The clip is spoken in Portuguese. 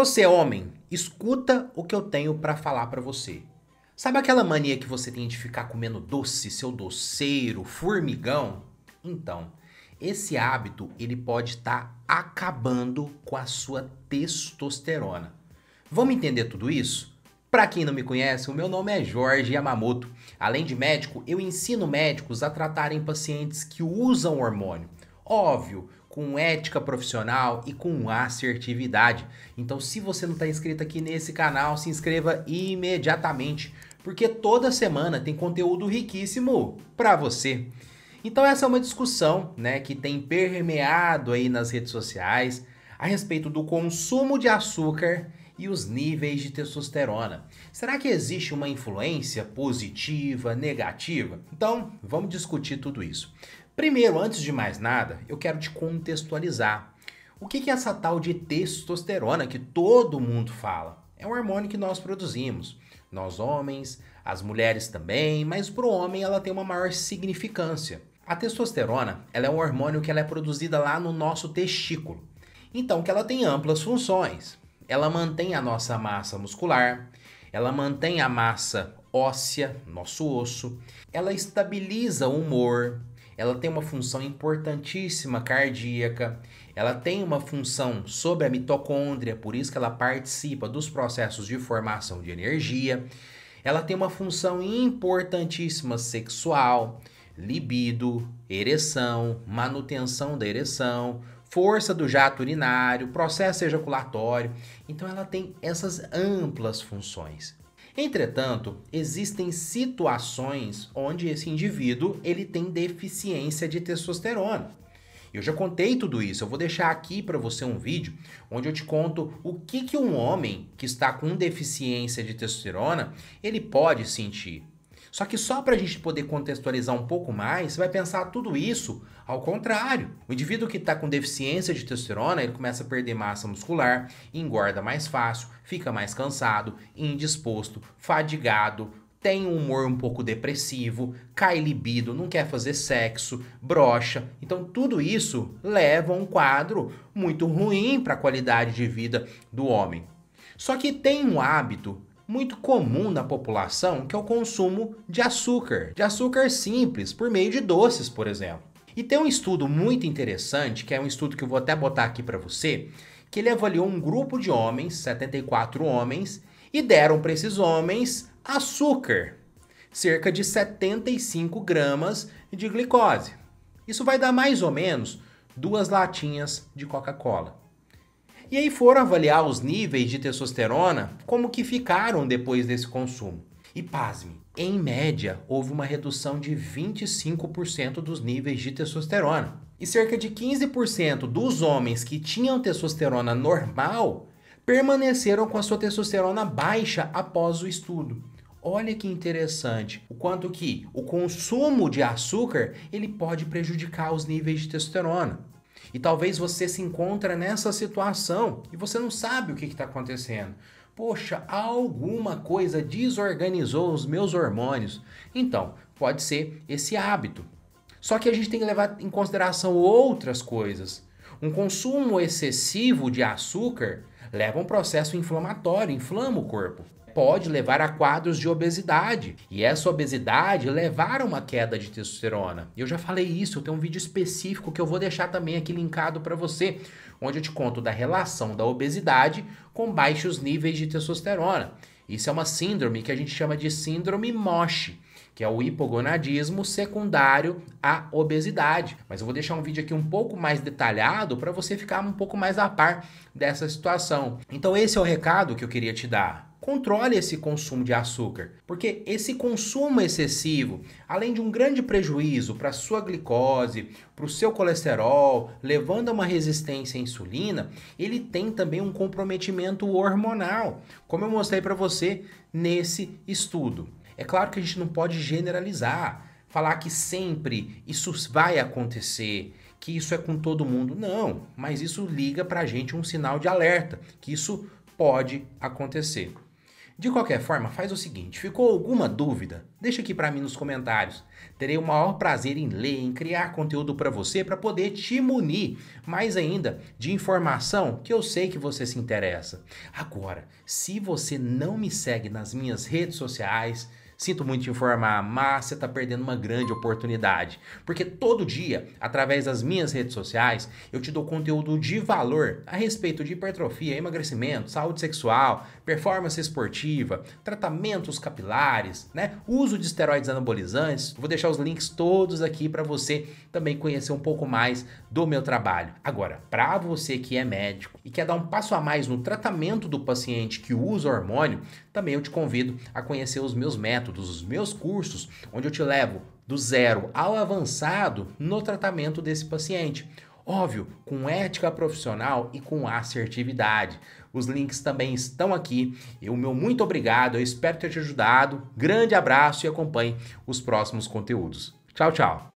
Você, homem, escuta o que eu tenho para falar para você. Sabe aquela mania que você tem de ficar comendo doce, seu doceiro, formigão? Então, esse hábito ele pode estar tá acabando com a sua testosterona. Vamos entender tudo isso? Para quem não me conhece, o meu nome é Jorge Yamamoto. Além de médico, eu ensino médicos a tratarem pacientes que usam hormônio. Óbvio, com ética profissional e com assertividade. Então, se você não está inscrito aqui nesse canal, se inscreva imediatamente, porque toda semana tem conteúdo riquíssimo para você. Então, essa é uma discussão, né, que tem permeado aí nas redes sociais a respeito do consumo de açúcar e os níveis de testosterona. Será que existe uma influência positiva, negativa? Então, vamos discutir tudo isso. Primeiro, antes de mais nada, eu quero te contextualizar. O que é essa tal de testosterona que todo mundo fala? É um hormônio que nós produzimos. Nós homens, as mulheres também, mas para o homem ela tem uma maior significância. A testosterona ela é um hormônio que ela é produzida lá no nosso testículo. Então que ela tem amplas funções. Ela mantém a nossa massa muscular, ela mantém a massa óssea, nosso osso, ela estabiliza o humor, ela tem uma função importantíssima cardíaca, ela tem uma função sobre a mitocôndria, por isso que ela participa dos processos de formação de energia. Ela tem uma função importantíssima sexual, libido, ereção, manutenção da ereção, força do jato urinário, processo ejaculatório. Então ela tem essas amplas funções. Entretanto, existem situações onde esse indivíduo ele tem deficiência de testosterona. Eu já contei tudo isso, eu vou deixar aqui para você um vídeo onde eu te conto o que, que um homem que está com deficiência de testosterona ele pode sentir. Só que só para a gente poder contextualizar um pouco mais, você vai pensar tudo isso ao contrário. O indivíduo que está com deficiência de testosterona, ele começa a perder massa muscular, engorda mais fácil, fica mais cansado, indisposto, fadigado, tem um humor um pouco depressivo, cai libido, não quer fazer sexo, brocha. Então tudo isso leva a um quadro muito ruim para a qualidade de vida do homem. Só que tem um hábito muito comum na população, que é o consumo de açúcar, de açúcar simples, por meio de doces, por exemplo. E tem um estudo muito interessante, que é um estudo que eu vou até botar aqui para você, que ele avaliou um grupo de homens, 74 homens, e deram para esses homens açúcar, cerca de 75 gramas de glicose. Isso vai dar mais ou menos duas latinhas de Coca-Cola. E aí foram avaliar os níveis de testosterona, como que ficaram depois desse consumo. E pasme, em média houve uma redução de 25% dos níveis de testosterona. E cerca de 15% dos homens que tinham testosterona normal permaneceram com a sua testosterona baixa após o estudo. Olha que interessante, o quanto que o consumo de açúcar ele pode prejudicar os níveis de testosterona. E talvez você se encontre nessa situação e você não sabe o que está acontecendo. Poxa, alguma coisa desorganizou os meus hormônios. Então, pode ser esse hábito. Só que a gente tem que levar em consideração outras coisas. Um consumo excessivo de açúcar leva a um processo inflamatório, inflama o corpo pode levar a quadros de obesidade. E essa obesidade levar a uma queda de testosterona. Eu já falei isso, eu tenho um vídeo específico que eu vou deixar também aqui linkado para você, onde eu te conto da relação da obesidade com baixos níveis de testosterona. Isso é uma síndrome que a gente chama de síndrome MOSH, que é o hipogonadismo secundário à obesidade. Mas eu vou deixar um vídeo aqui um pouco mais detalhado para você ficar um pouco mais a par dessa situação. Então esse é o recado que eu queria te dar controle esse consumo de açúcar, porque esse consumo excessivo, além de um grande prejuízo para sua glicose, para o seu colesterol, levando a uma resistência à insulina, ele tem também um comprometimento hormonal, como eu mostrei para você nesse estudo. É claro que a gente não pode generalizar, falar que sempre isso vai acontecer, que isso é com todo mundo. Não, mas isso liga para a gente um sinal de alerta, que isso pode acontecer. De qualquer forma, faz o seguinte: ficou alguma dúvida? Deixa aqui para mim nos comentários. Terei o maior prazer em ler, em criar conteúdo para você para poder te munir mais ainda de informação que eu sei que você se interessa. Agora, se você não me segue nas minhas redes sociais, Sinto muito te informar, mas você está perdendo uma grande oportunidade. Porque todo dia, através das minhas redes sociais, eu te dou conteúdo de valor a respeito de hipertrofia, emagrecimento, saúde sexual, performance esportiva, tratamentos capilares, né? uso de esteroides anabolizantes. Vou deixar os links todos aqui para você também conhecer um pouco mais do meu trabalho. Agora, para você que é médico e quer dar um passo a mais no tratamento do paciente que usa hormônio, também eu te convido a conhecer os meus métodos dos meus cursos, onde eu te levo do zero ao avançado no tratamento desse paciente. Óbvio, com ética profissional e com assertividade. Os links também estão aqui. E o meu muito obrigado, eu espero ter te ajudado. Grande abraço e acompanhe os próximos conteúdos. Tchau, tchau.